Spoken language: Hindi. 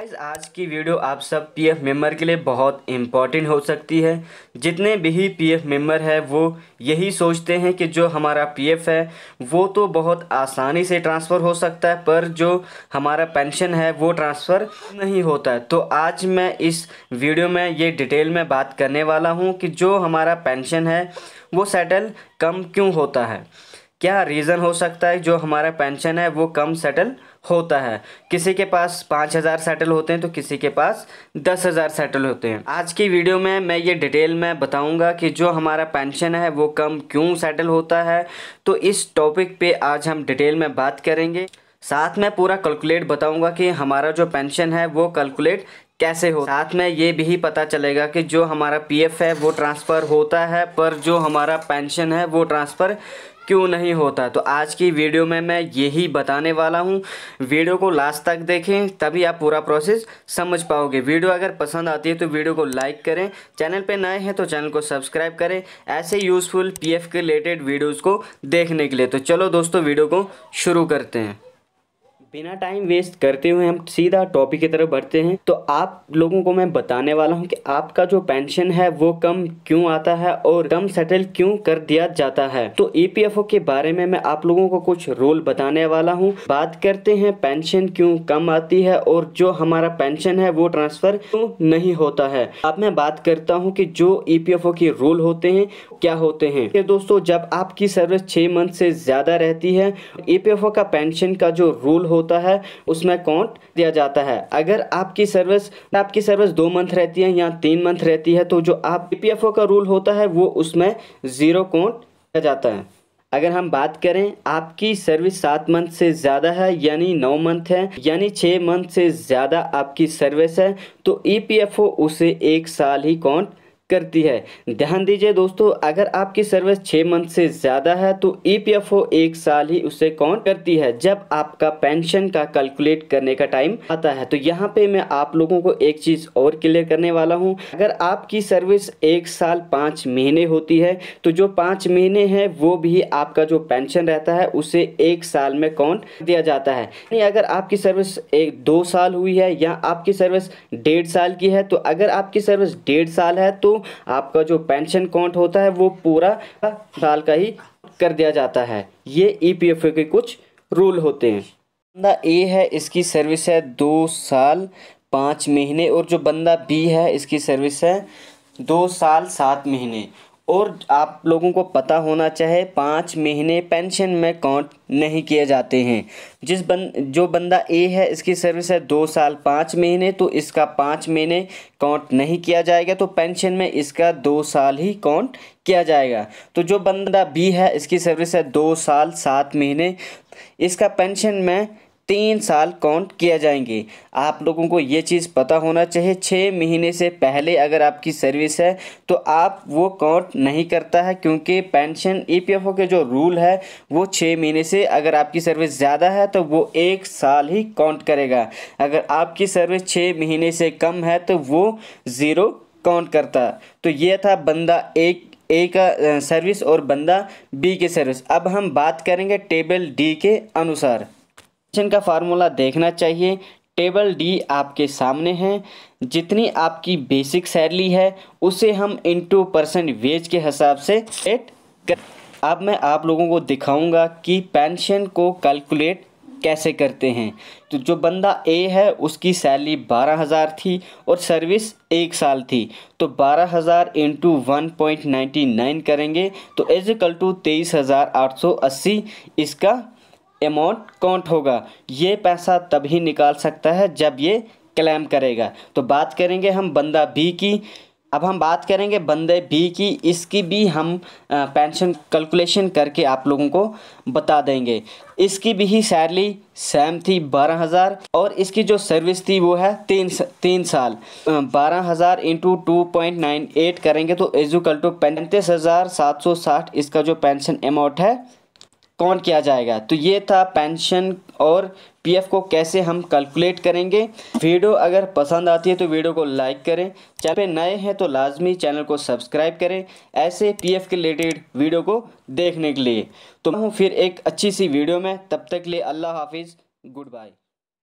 गाइज आज की वीडियो आप सब पीएफ मेंबर के लिए बहुत इम्पॉर्टेंट हो सकती है जितने भी पीएफ मेंबर है वो यही सोचते हैं कि जो हमारा पीएफ है वो तो बहुत आसानी से ट्रांसफ़र हो सकता है पर जो हमारा पेंशन है वो ट्रांसफ़र नहीं होता है तो आज मैं इस वीडियो में ये डिटेल में बात करने वाला हूँ कि जो हमारा पेंशन है वो सेटल कम क्यों होता है क्या रीज़न हो सकता है जो हमारा पेंशन है वो कम सेटल होता है किसी के पास पाँच हज़ार सेटल होते हैं तो किसी के पास दस हज़ार सेटल होते हैं आज की वीडियो में मैं ये डिटेल में बताऊंगा कि जो हमारा पेंशन है वो कम क्यों सेटल होता है तो इस टॉपिक पे आज हम डिटेल में बात करेंगे साथ में पूरा कैलकुलेट बताऊंगा कि हमारा जो पेंशन है वो कैलकुलेट कैसे हो साथ में ये भी पता चलेगा कि जो हमारा पीएफ है वो ट्रांसफ़र होता है पर जो हमारा पेंशन है वो ट्रांसफ़र क्यों नहीं होता तो आज की वीडियो में मैं यही बताने वाला हूँ वीडियो को लास्ट तक देखें तभी आप पूरा प्रोसेस समझ पाओगे वीडियो अगर पसंद आती है तो वीडियो को लाइक करें चैनल पे नए हैं तो चैनल को सब्सक्राइब करें ऐसे यूज़फुल पीएफ के रिलेटेड वीडियोज़ को देखने के लिए तो चलो दोस्तों वीडियो को शुरू करते हैं बिना टाइम वेस्ट करते हुए हम सीधा टॉपिक की तरफ बढ़ते हैं तो आप लोगों को मैं बताने वाला हूं कि आपका जो पेंशन है वो कम क्यों आता है और कम सेटल क्यों कर दिया जाता है तो ईपीएफओ e के बारे में मैं आप लोगों को कुछ रोल बताने वाला हूँ बात करते हैं पेंशन क्यों कम आती है और जो हमारा पेंशन है वो ट्रांसफर क्यों नहीं होता है अब मैं बात करता हूँ e की जो ई के रोल होते हैं क्या होते हैं दोस्तों जब आपकी सर्विस छह मंथ से ज्यादा रहती है ई e का पेंशन का जो रोल हो होता है उसमें काउंट दिया जाता है अगर आपकी सर्विस आपकी सर्विस दो मंथ रहती है या तीन मंथ रहती है तो जो आप पी का रूल होता है वो उसमें ज़ीरो काउंट किया जाता है अगर हम बात करें आपकी सर्विस सात मंथ से ज़्यादा है यानी नौ मंथ है यानी छः मंथ से ज़्यादा आपकी सर्विस है तो ई e उसे एक साल ही काउंट करती है ध्यान दीजिए दोस्तों अगर आपकी सर्विस छः मंथ से ज़्यादा है तो ईपीएफओ e एक साल ही उसे काउंट करती है जब आपका पेंशन का कैलकुलेट करने का टाइम आता है तो यहाँ पे मैं आप लोगों को एक चीज़ और क्लियर करने वाला हूँ अगर आपकी सर्विस एक साल पाँच महीने होती है तो जो पाँच महीने हैं वो भी आपका जो पेंशन रहता है उसे एक साल में काउंट दिया जाता है यानी अगर आपकी सर्विस एक दो साल हुई है या आपकी सर्विस डेढ़ साल की है तो अगर आपकी सर्विस डेढ़ साल है तो आपका जो पेंशन अकाउंट होता है वो पूरा साल का ही कर दिया जाता है ये ई e के कुछ रूल होते हैं बंदा ए है इसकी सर्विस है दो साल पाँच महीने और जो बंदा बी है इसकी सर्विस है दो साल सात महीने और आप लोगों को पता होना चाहिए पाँच महीने पेंशन में काउंट नहीं किए जाते हैं जिस बन जो बंदा ए है इसकी सर्विस है दो साल पाँच महीने तो इसका पाँच महीने काउंट नहीं किया जाएगा तो पेंशन में इसका दो साल ही काउंट किया जाएगा तो जो बंदा बी है इसकी सर्विस है दो साल सात महीने इसका पेंशन में तीन साल काउंट किया जाएंगे आप लोगों को ये चीज़ पता होना चाहिए छः महीने से पहले अगर आपकी सर्विस है तो आप वो काउंट नहीं करता है क्योंकि पेंशन ईपीएफओ e के जो रूल है वो छः महीने से अगर आपकी सर्विस ज़्यादा है तो वो एक साल ही काउंट करेगा अगर आपकी सर्विस छः महीने से कम है तो वो ज़ीरो काउंट करता तो ये था बंदा एक ए का सर्विस और बंदा बी के सर्विस अब हम बात करेंगे टेबल डी के अनुसार का फार्मूला देखना चाहिए टेबल डी आपके सामने है जितनी आपकी बेसिक सैलरी है उसे हम इंटू परसेंट वेज के हिसाब से एट कर अब मैं आप लोगों को दिखाऊंगा कि पेंशन को कैलकुलेट कैसे करते हैं तो जो बंदा ए है उसकी सैलरी बारह हज़ार थी और सर्विस एक साल थी तो बारह हज़ार into one point ninety nine करेंगे तो एज इक्वल टू तेईस हज़ार आठ सौ अस्सी इसका अमाउंट काउंट होगा ये पैसा तभी निकाल सकता है जब ये क्लेम करेगा तो बात करेंगे हम बंदा बी की अब हम बात करेंगे बंदे बी की इसकी भी हम पेंशन कैलकुलेशन करके आप लोगों को बता देंगे इसकी भी ही सैलरी सेम थी बारह हज़ार और इसकी जो सर्विस थी वो है तीन तीन साल बारह हज़ार into two point nine eight करेंगे तो एजुकल टू पैंतीस हज़ार सात सौ साठ इसका जो पेंशन अमाउंट है कौन किया जाएगा तो ये था पेंशन और पीएफ को कैसे हम कैलकुलेट करेंगे वीडियो अगर पसंद आती है तो वीडियो को लाइक करें चैनल पे नए हैं तो लाजमी चैनल को सब्सक्राइब करें ऐसे पीएफ के रिलेटेड वीडियो को देखने के लिए तो हूँ फिर एक अच्छी सी वीडियो में तब तक लिए अल्लाह हाफिज़ गुड बाय